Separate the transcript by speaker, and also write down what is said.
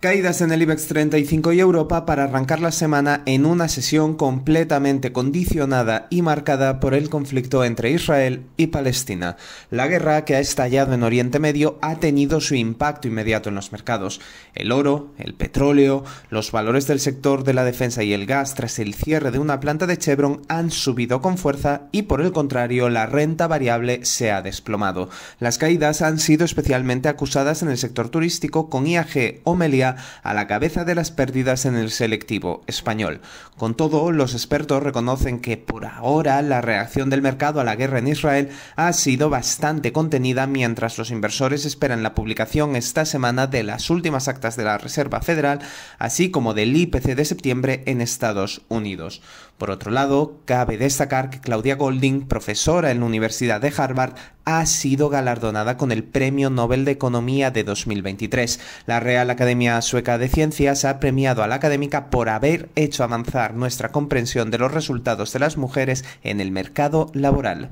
Speaker 1: Caídas en el IBEX 35 y Europa para arrancar la semana en una sesión completamente condicionada y marcada por el conflicto entre Israel y Palestina. La guerra que ha estallado en Oriente Medio ha tenido su impacto inmediato en los mercados. El oro, el petróleo, los valores del sector de la defensa y el gas tras el cierre de una planta de Chevron han subido con fuerza y por el contrario la renta variable se ha desplomado. Las caídas han sido especialmente acusadas en el sector turístico con IAG, Omelia a la cabeza de las pérdidas en el selectivo español. Con todo, los expertos reconocen que por ahora la reacción del mercado a la guerra en Israel ha sido bastante contenida mientras los inversores esperan la publicación esta semana de las últimas actas de la Reserva Federal, así como del IPC de septiembre en Estados Unidos. Por otro lado, cabe destacar que Claudia Golding, profesora en la Universidad de Harvard, ha sido galardonada con el Premio Nobel de Economía de 2023. La Real Academia Sueca de Ciencias ha premiado a la académica por haber hecho avanzar nuestra comprensión de los resultados de las mujeres en el mercado laboral.